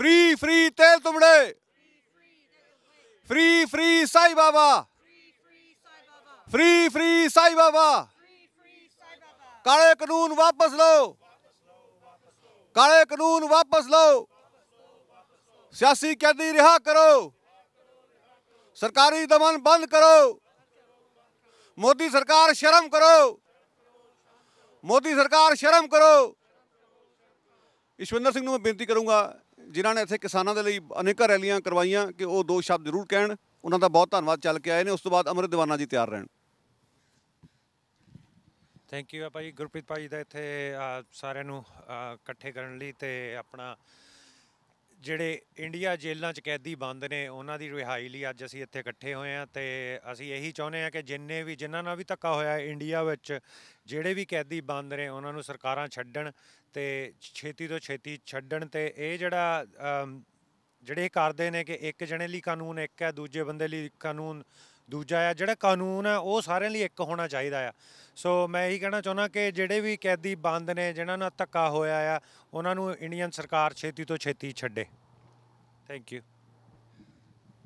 free free ਤੇਲ ਤੁਮੜੇ free free Sai Baba free free Sai Baba ਕਾਲੇ ਕਾਨੂੰਨ ਵਾਪਸ ਲਓ ਕਾਲੇ ਕਾਨੂੰਨ ਵਾਪਸ ਲਓ ਸਿਆਸੀ ਕੈਦੀ ਰਿਹਾ ਕਰੋ ਸਰਕਾਰੀ ਦਮਨ ਬੰਦ ਕਰੋ ਮੋਦੀ ਸਰਕਾਰ ਸ਼ਰਮ ਕਰੋ ਮੋਦੀ ਸਰਕਾਰ ਸ਼ਰਮ ਕਰੋ ਈਸ਼ਵਿੰਦਰ ਸਿੰਘ ਨੂੰ ਮੈਂ ਬੇਨਤੀ ਕਰੂੰਗਾ ਜਿਨ੍ਹਾਂ ਨੇ ਇੱਥੇ ਕਿਸਾਨਾਂ ਦੇ ਲਈ ਅਨੇਕਾਂ ਰੈਲੀਆਂ ਕਰਵਾਈਆਂ ਕਿ ਉਹ ਦੋ ਸ਼ਬਦ ਜ਼ਰੂਰ ਕਹਿਣ ਉਹਨਾਂ ਦਾ ਬਹੁਤ ਧੰਨਵਾਦ ਚੱਲ ਕੇ ਆਏ ਨੇ ਉਸ ਤੋਂ ਬਾਅਦ ਅਮਰਿਤ ਦੀਵਾਨਾ ਜੀ ਤਿਆਰ ਰਹਿਣ ਥੈਂਕ ਯੂ ਆ ਭਾਈ ਗੁਰਪ੍ਰੀਤ ਭਾਈ ਦਾ ਇੱਥੇ ਸਾਰਿਆਂ ਨੂੰ ਇਕੱਠੇ ਕਰਨ ਲਈ ਤੇ ਆਪਣਾ ਜਿਹੜੇ ਇੰਡੀਆ ਜੇਲ੍ਹਾਂ 'ਚ ਕੈਦੀ ਬੰਦ ਨੇ ਉਹਨਾਂ ਦੀ ਰਿਹਾਈ ਲਈ ਅੱਜ ਅਸੀਂ ਇੱਥੇ ਇਕੱਠੇ ਹੋਏ ਆ ਤੇ ਅਸੀਂ ਇਹੀ ਚਾਹੁੰਦੇ ਆ ਕਿ ਜਿੰਨੇ ਵੀ ਜਿਨ੍ਹਾਂ ਨਾਲ ਵੀ ਧੱਕਾ ਹੋਇਆ ਇੰਡੀਆ ਵਿੱਚ ਜਿਹੜੇ ਵੀ ਕੈਦੀ ਬੰਦ ਨੇ ਉਹਨਾਂ ਨੂੰ ਸਰਕਾਰਾਂ ਛੱਡਣ ਤੇ ਛੇਤੀ ਤੋਂ ਛੇਤੀ ਛੱਡਣ ਤੇ ਇਹ ਜਿਹੜਾ ਜਿਹੜੇ ਕਰਦੇ ਨੇ ਕਿ ਇੱਕ ਜਣੇ ਲਈ ਕਾਨੂੰਨ ਇੱਕ ਹੈ ਦੂਜੇ ਬੰਦੇ ਲਈ ਕਾਨੂੰਨ ਦੂਜਾ ਹੈ ਜਿਹੜਾ ਕਾਨੂੰਨ ਹੈ ਉਹ ਸਾਰਿਆਂ ਲਈ ਇੱਕ ਹੋਣਾ ਚਾਹੀਦਾ ਆ ਸੋ ਮੈਂ ਇਹੀ ਕਹਿਣਾ ਚਾਹੁੰਦਾ ਕਿ ਜਿਹੜੇ ਵੀ ਕੈਦੀ ਬੰਦ ਨੇ ਜਿਨ੍ਹਾਂ ਨਾਲ ਧੱਕਾ ਹੋਇਆ ਆ ਉਹਨਾਂ ਨੂੰ ਇੰਡੀਅਨ ਸਰਕਾਰ ਛੇਤੀ ਤੋਂ ਛੇਤੀ ਛੱਡੇ ਥੈਂਕ ਯੂ